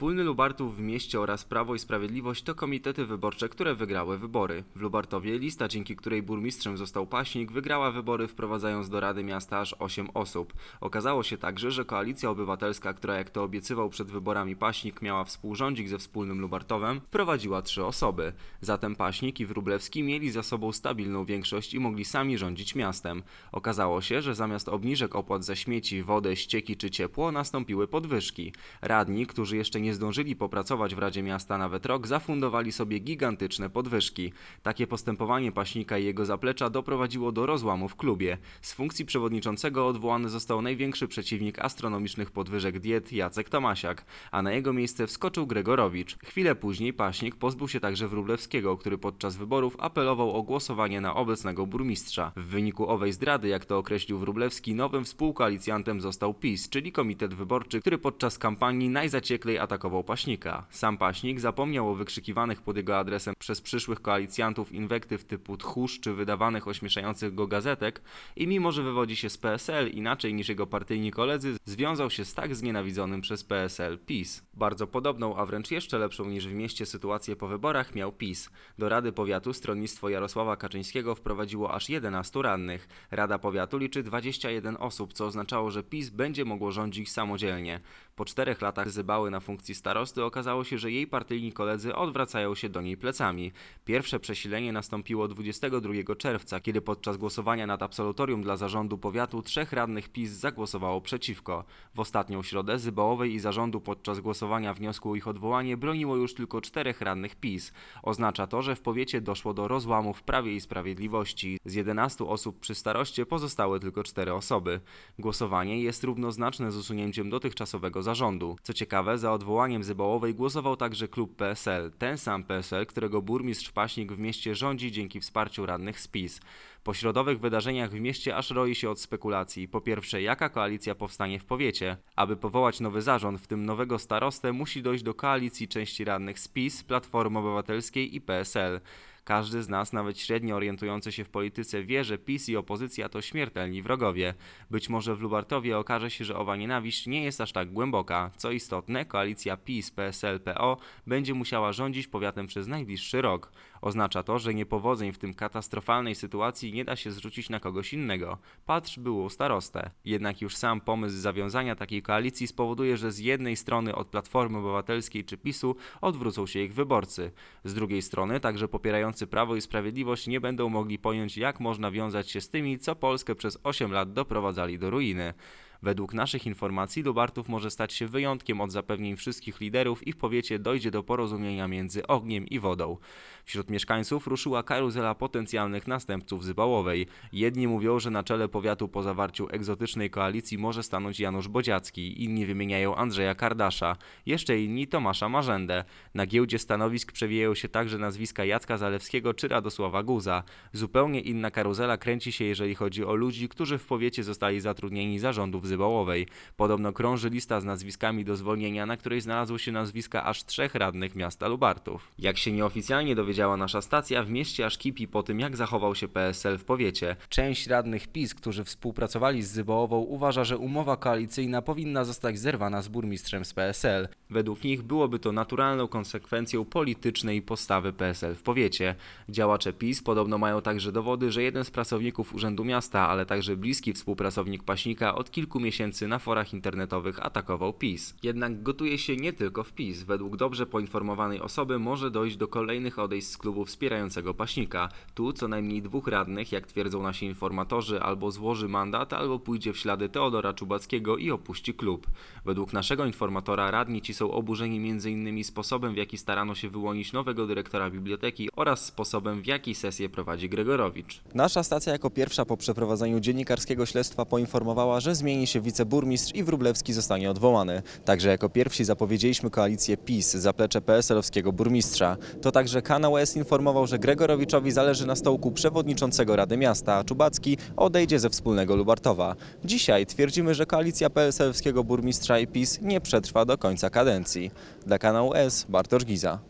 Wspólny Lubartów w mieście oraz Prawo i Sprawiedliwość to komitety wyborcze, które wygrały wybory. W Lubartowie lista, dzięki której burmistrzem został Paśnik, wygrała wybory wprowadzając do Rady Miasta aż 8 osób. Okazało się także, że Koalicja Obywatelska, która jak to obiecywał przed wyborami Paśnik miała współrządzić ze Wspólnym Lubartowem, prowadziła trzy osoby. Zatem Paśnik i Wróblewski mieli za sobą stabilną większość i mogli sami rządzić miastem. Okazało się, że zamiast obniżek opłat za śmieci, wodę, ścieki czy ciepło nastąpiły podwyżki. Radni, którzy jeszcze nie nie zdążyli popracować w Radzie Miasta nawet rok, zafundowali sobie gigantyczne podwyżki. Takie postępowanie Paśnika i jego zaplecza doprowadziło do rozłamu w klubie. Z funkcji przewodniczącego odwołany został największy przeciwnik astronomicznych podwyżek diet Jacek Tomasiak, a na jego miejsce wskoczył Gregorowicz. Chwilę później Paśnik pozbył się także Wróblewskiego, który podczas wyborów apelował o głosowanie na obecnego burmistrza. W wyniku owej zdrady, jak to określił Wróblewski, nowym współkoalicjantem został PiS, czyli Komitet Wyborczy, który podczas kampanii najzacieklej atakował zaatakował paśnika. Sam paśnik zapomniał o wykrzykiwanych pod jego adresem przez przyszłych koalicjantów inwektyw typu tchórz czy wydawanych ośmieszających go gazetek i mimo, że wywodzi się z PSL inaczej niż jego partyjni koledzy, związał się z tak znienawidzonym przez PSL PiS. Bardzo podobną, a wręcz jeszcze lepszą niż w mieście sytuację po wyborach miał PiS. Do Rady Powiatu stronnictwo Jarosława Kaczyńskiego wprowadziło aż 11 rannych. Rada Powiatu liczy 21 osób, co oznaczało, że PiS będzie mogło rządzić samodzielnie. Po czterech latach zybały na funkcji funkcji starosty okazało się, że jej partyjni koledzy odwracają się do niej plecami. Pierwsze przesilenie nastąpiło 22 czerwca, kiedy podczas głosowania nad absolutorium dla zarządu powiatu trzech radnych PiS zagłosowało przeciwko. W ostatnią środę Zybołowej i zarządu podczas głosowania wniosku o ich odwołanie broniło już tylko czterech radnych PiS. Oznacza to, że w powiecie doszło do rozłamu w Prawie i Sprawiedliwości. Z 11 osób przy staroście pozostały tylko cztery osoby. Głosowanie jest równoznaczne z usunięciem dotychczasowego zarządu. Co ciekawe, za odwołanie odwołaniem Zybołowej głosował także klub PSL, ten sam PSL, którego burmistrz Paśnik w mieście rządzi dzięki wsparciu radnych z PiS. Po środowych wydarzeniach w mieście aż roi się od spekulacji. Po pierwsze, jaka koalicja powstanie w powiecie? Aby powołać nowy zarząd, w tym nowego starostę, musi dojść do koalicji części radnych z PiS, Platformy Obywatelskiej i PSL. Każdy z nas, nawet średnio orientujący się w polityce, wie, że PiS i opozycja to śmiertelni wrogowie. Być może w Lubartowie okaże się, że owa nienawiść nie jest aż tak głęboka. Co istotne, koalicja PiS-PSL-PO będzie musiała rządzić powiatem przez najbliższy rok. Oznacza to, że niepowodzeń w tym katastrofalnej sytuacji nie da się zrzucić na kogoś innego. Patrz było starostę. Jednak już sam pomysł zawiązania takiej koalicji spowoduje, że z jednej strony od Platformy Obywatelskiej czy PiSu odwrócą się ich wyborcy. Z drugiej strony także popierający Prawo i Sprawiedliwość nie będą mogli pojąć, jak można wiązać się z tymi, co Polskę przez 8 lat doprowadzali do ruiny. Według naszych informacji Lubartów może stać się wyjątkiem od zapewnień wszystkich liderów i w powiecie dojdzie do porozumienia między ogniem i wodą. Wśród mieszkańców ruszyła karuzela potencjalnych następców Zybałowej. Jedni mówią, że na czele powiatu po zawarciu egzotycznej koalicji może stanąć Janusz Bodziacki, inni wymieniają Andrzeja Kardasza, jeszcze inni Tomasza Marzendę. Na giełdzie stanowisk przewijają się także nazwiska Jacka Zalewskiego czy Radosława Guza. Zupełnie inna karuzela kręci się, jeżeli chodzi o ludzi, którzy w powiecie zostali zatrudnieni zarządów Podobno krąży lista z nazwiskami do zwolnienia, na której znalazło się nazwiska aż trzech radnych miasta Lubartów. Jak się nieoficjalnie dowiedziała nasza stacja, w mieście aż kipi po tym, jak zachował się PSL w powiecie. Część radnych PiS, którzy współpracowali z Zybołową, uważa, że umowa koalicyjna powinna zostać zerwana z burmistrzem z PSL. Według nich byłoby to naturalną konsekwencją politycznej postawy PSL w powiecie. Działacze PiS podobno mają także dowody, że jeden z pracowników Urzędu Miasta, ale także bliski współpracownik Paśnika od kilku miesięcy na forach internetowych atakował PiS. Jednak gotuje się nie tylko w PiS. Według dobrze poinformowanej osoby może dojść do kolejnych odejść z klubu wspierającego Paśnika. Tu co najmniej dwóch radnych, jak twierdzą nasi informatorzy, albo złoży mandat, albo pójdzie w ślady Teodora Czubackiego i opuści klub. Według naszego informatora radni ci są oburzeni m.in. sposobem, w jaki starano się wyłonić nowego dyrektora biblioteki oraz sposobem, w jaki sesję prowadzi Gregorowicz. Nasza stacja jako pierwsza po przeprowadzeniu dziennikarskiego śledztwa poinformowała, że zmieni się wiceburmistrz i Wróblewski zostanie odwołany. Także jako pierwsi zapowiedzieliśmy koalicję PiS, zaplecze PSL-owskiego burmistrza. To także kanał S informował, że Gregorowiczowi zależy na stołku przewodniczącego Rady Miasta, a Czubacki odejdzie ze wspólnego Lubartowa. Dzisiaj twierdzimy, że koalicja PSL-owskiego burmistrza i PiS nie przetrwa do końca kadencji. Dla kanału S Bartosz Giza.